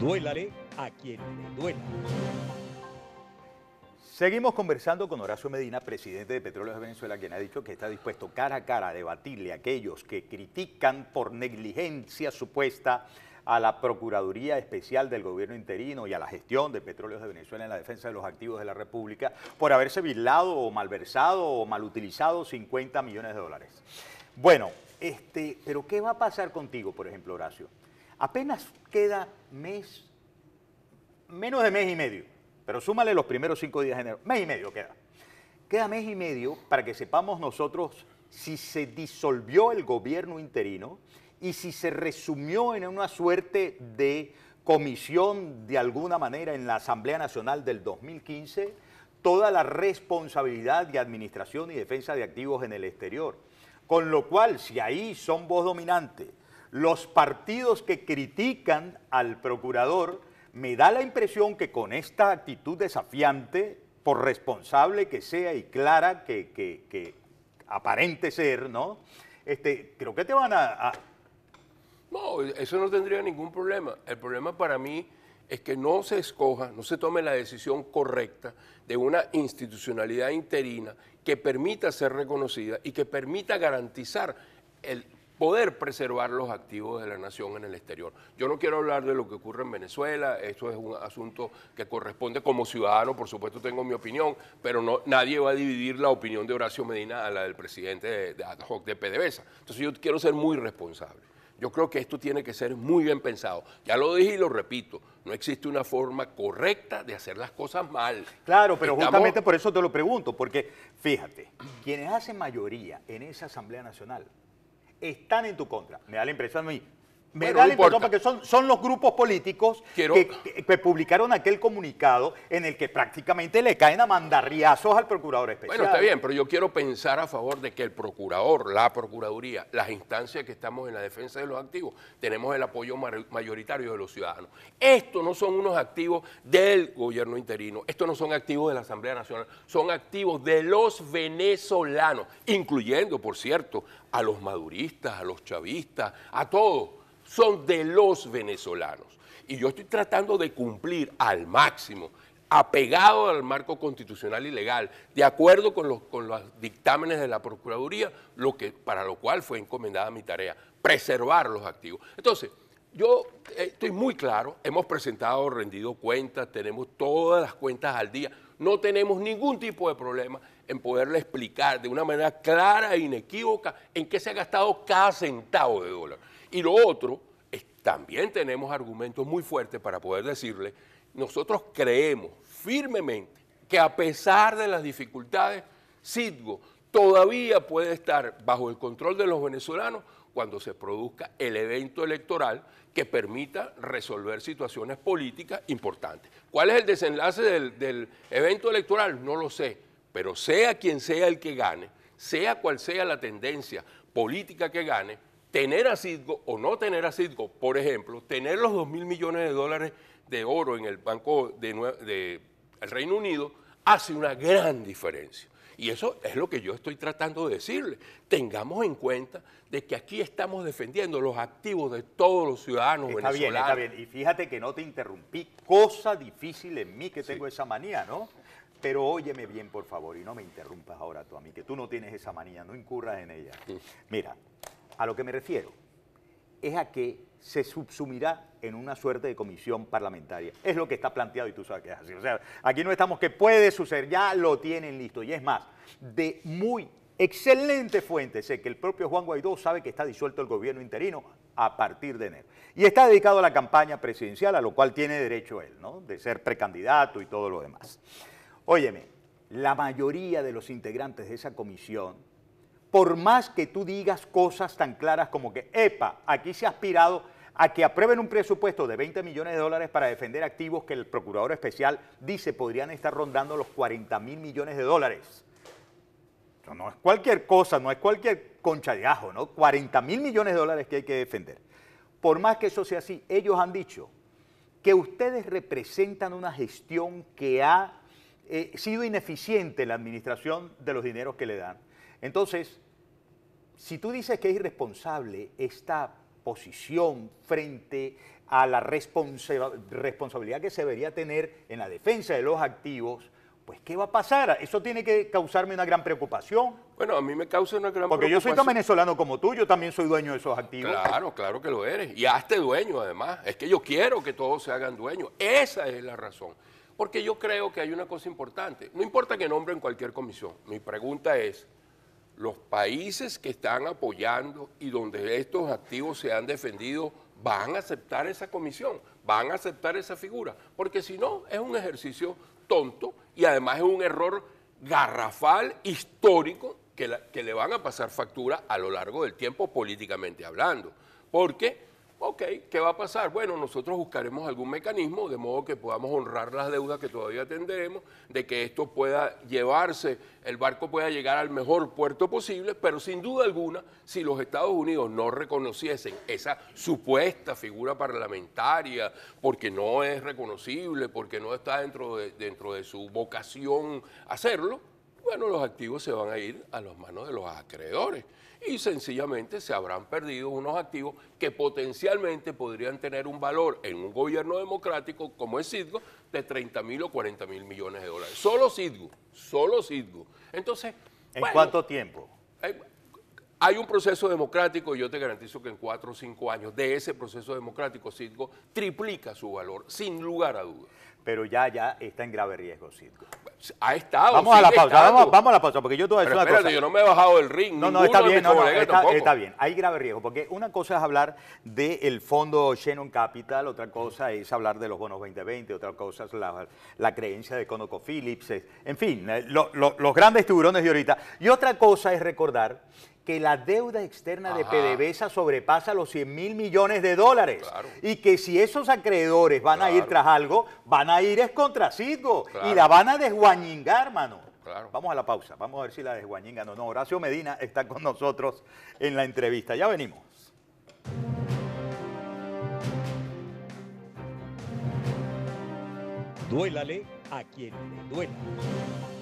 Duélale a quien le duela. Seguimos conversando con Horacio Medina, presidente de Petróleos de Venezuela, quien ha dicho que está dispuesto cara a cara a debatirle a aquellos que critican por negligencia supuesta a la Procuraduría Especial del Gobierno Interino y a la gestión de Petróleos de Venezuela en la defensa de los activos de la República por haberse vilado o malversado o malutilizado 50 millones de dólares. Bueno, este, pero ¿qué va a pasar contigo, por ejemplo, Horacio? Apenas queda mes, menos de mes y medio, pero súmale los primeros cinco días de enero, mes y medio queda. Queda mes y medio para que sepamos nosotros si se disolvió el gobierno interino y si se resumió en una suerte de comisión de alguna manera en la Asamblea Nacional del 2015 toda la responsabilidad de administración y defensa de activos en el exterior. Con lo cual, si ahí son voz dominante los partidos que critican al procurador, me da la impresión que con esta actitud desafiante, por responsable que sea y clara que, aparente ser, ¿no? Este, creo que te van a... No, eso no tendría ningún problema. El problema para mí es que no se escoja, no se tome la decisión correcta de una institucionalidad interina que permita ser reconocida y que permita garantizar el poder preservar los activos de la nación en el exterior. Yo no quiero hablar de lo que ocurre en Venezuela, esto es un asunto que corresponde como ciudadano, por supuesto tengo mi opinión, pero no, nadie va a dividir la opinión de Horacio Medina a la del presidente de, ad hoc de PDVSA. Entonces yo quiero ser muy responsable. Yo creo que esto tiene que ser muy bien pensado. Ya lo dije y lo repito, no existe una forma correcta de hacer las cosas mal. Claro, pero justamente por eso te lo pregunto, porque fíjate, quienes hacen mayoría en esa Asamblea Nacional están en tu contra. Me da la impresión a mí, da la porque son, son los grupos políticos que, que, publicaron aquel comunicado en el que prácticamente le caen a mandarriazos al procurador especial. Bueno, está bien, pero yo quiero pensar a favor de que el procurador, la procuraduría, las instancias que estamos en la defensa de los activos, tenemos el apoyo mayoritario de los ciudadanos. Estos no son unos activos del gobierno interino, estos no son activos de la Asamblea Nacional, son activos de los venezolanos, incluyendo, por cierto, a los maduristas, a los chavistas, a todos son de los venezolanos. Y yo estoy tratando de cumplir al máximo, apegado al marco constitucional y legal, de acuerdo con los, con los dictámenes de la Procuraduría, lo que, para lo cual fue encomendada mi tarea, preservar los activos. Entonces, yo eh, estoy muy claro, hemos presentado, rendido cuentas, tenemos todas las cuentas al día, no tenemos ningún tipo de problema en poderle explicar de una manera clara e inequívoca en qué se ha gastado cada centavo de dólar. Y lo otro, también tenemos argumentos muy fuertes para poder decirle, nosotros creemos firmemente que a pesar de las dificultades, Citgo todavía puede estar bajo el control de los venezolanos cuando se produzca el evento electoral que permita resolver situaciones políticas importantes. ¿Cuál es el desenlace del evento electoral? No lo sé pero sea quien sea el que gane, sea cual sea la tendencia política que gane, tener a o no tener a por ejemplo, tener los 2 mil millones de dólares de oro en el Banco del de, Reino Unido hace una gran diferencia. Y eso es lo que yo estoy tratando de decirle. Tengamos en cuenta de que aquí estamos defendiendo los activos de todos los ciudadanos está Bien, está bien. Y fíjate que no te interrumpí. Cosa difícil en mí que tengo esa manía, ¿no? Pero óyeme bien, por favor, y no me interrumpas ahora tú a mí, que tú no tienes esa manía, no incurras en ella. Mira, a lo que me refiero es a que se subsumirá en una suerte de comisión parlamentaria. Es lo que está planteado y tú sabes que es así. O sea, aquí no estamos que puede suceder, ya lo tienen listo. Y es más, de muy excelente fuente, sé que el propio Juan Guaidó sabe que está disuelto el gobierno interino a partir de enero. Y está dedicado a la campaña presidencial, a lo cual tiene derecho él, ¿no? De ser precandidato y todo lo demás. Óyeme, la mayoría de los integrantes de esa comisión, por más que tú digas cosas tan claras como que, epa, aquí se ha aspirado a que aprueben un presupuesto de 20 millones de dólares para defender activos que el procurador especial dice podrían estar rondando los 40 mil millones de dólares. no es cualquier cosa, no es cualquier concha de ajo, ¿no? 40 mil millones de dólares que hay que defender. Por más que eso sea así, ellos han dicho que ustedes representan una gestión que ha eh, ha sido ineficiente la administración de los dineros que le dan. Entonces, si tú dices que es irresponsable esta posición frente a la responsabilidad que se debería tener en la defensa de los activos, pues ¿qué va a pasar? Eso tiene que causarme una gran preocupación. Bueno, a mí me causa una gran Porque preocupación. Porque yo soy tan venezolano como tú, yo también soy dueño de esos activos. Claro, claro que lo eres. Y hazte dueño además. Es que yo quiero que todos se hagan dueños. Esa es la razón. Porque yo creo que hay una cosa importante. No importa que nombren cualquier comisión. Mi pregunta es, los países que están apoyando y donde estos activos se han defendido, ¿van a aceptar esa comisión? ¿Van a aceptar esa figura? Porque si no, es un ejercicio tonto y además es un error garrafal, histórico, que, que le van a pasar factura a lo largo del tiempo políticamente hablando. Porque Ok, ¿qué va a pasar? Bueno, nosotros buscaremos algún mecanismo de modo que podamos honrar las deudas que todavía tendremos, de que esto pueda llevarse, el barco pueda llegar al mejor puerto posible, pero sin duda alguna, si los Estados Unidos no reconociesen esa supuesta figura parlamentaria, porque no es reconocible, porque no está dentro de, dentro de su vocación hacerlo, bueno, los activos se van a ir a las manos de los acreedores y sencillamente se habrán perdido unos activos que potencialmente podrían tener un valor en un gobierno democrático como es Cidgo de 30 mil o 40 mil millones de dólares. Solo Cidgo, solo Cidgo. Entonces... ¿En cuánto tiempo? Eh, hay un proceso democrático y yo te garantizo que en cuatro o cinco años de ese proceso democrático, Circo, triplica su valor, sin lugar a dudas. Pero ya, ya está en grave riesgo, Circo. Ha estado. Vamos a la pausa, vamos, a la pausa, porque yo Pero yo no me he bajado del ring. No, no, está bien, no, no, está, está, bien. Hay grave riesgo, porque una cosa es hablar del fondo Shannon Capital, otra cosa es hablar de los bonos 2020, otra cosa es la, la creencia de ConocoPhillips, en fin, eh, los grandes tiburones de ahorita. Y otra cosa es recordar que la deuda externa de PDVSA sobrepasa los 100 mil millones de dólares. Y que si esos acreedores van a ir tras algo, van a ir es contra y la van a desguañingar, mano. Vamos a la pausa, vamos a ver si la desguañingan o no. Horacio Medina está con nosotros en la entrevista. Ya venimos. Duélale a quien le duela.